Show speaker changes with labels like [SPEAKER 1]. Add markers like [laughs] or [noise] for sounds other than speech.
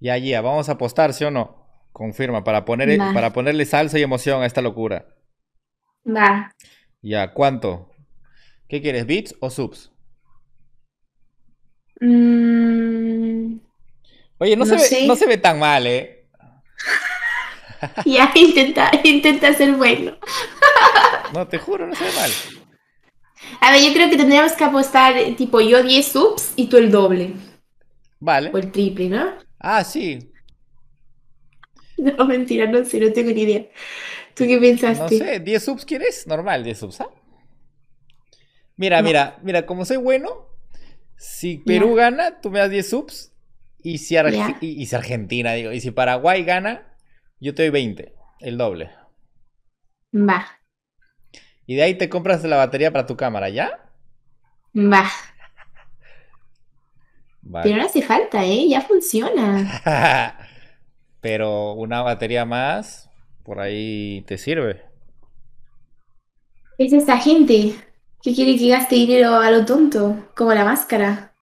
[SPEAKER 1] Ya, ya, vamos a apostar, ¿sí o no? Confirma, para, poner, e-, para ponerle salsa y emoción a esta locura. Va. Ya, ¿cuánto? ¿Qué quieres, bits o subs? Mm, Oye, no, se ve, tan mal, ¿eh? [laughs] ya, intenta, intenta ser bueno. [laughs] no, te juro, no se ve mal. A ver, yo creo que tendríamos que apostar, tipo, yo 10 subs y tú el doble. Vale. O el triple, ¿no? Ah, sí. No, mentira, no sé, no tengo ni idea. ¿Tú qué pensaste? No sé, 10 subs quieres? Normal, 10 subs, ¿ah? Mira, mira, mira, como soy bueno, si Perú gana, tú me das 10 subs. Y si, y Argentina, digo, y si Paraguay gana, yo te doy 20, el doble. Va. Y de ahí te compras la batería para tu cámara, ¿ya? Va. Pero no hace falta, ¿eh? Ya funciona. [laughs] Pero una batería más, por ahí te sirve. Es esa gente que quiere que gaste dinero a lo tonto, como la máscara.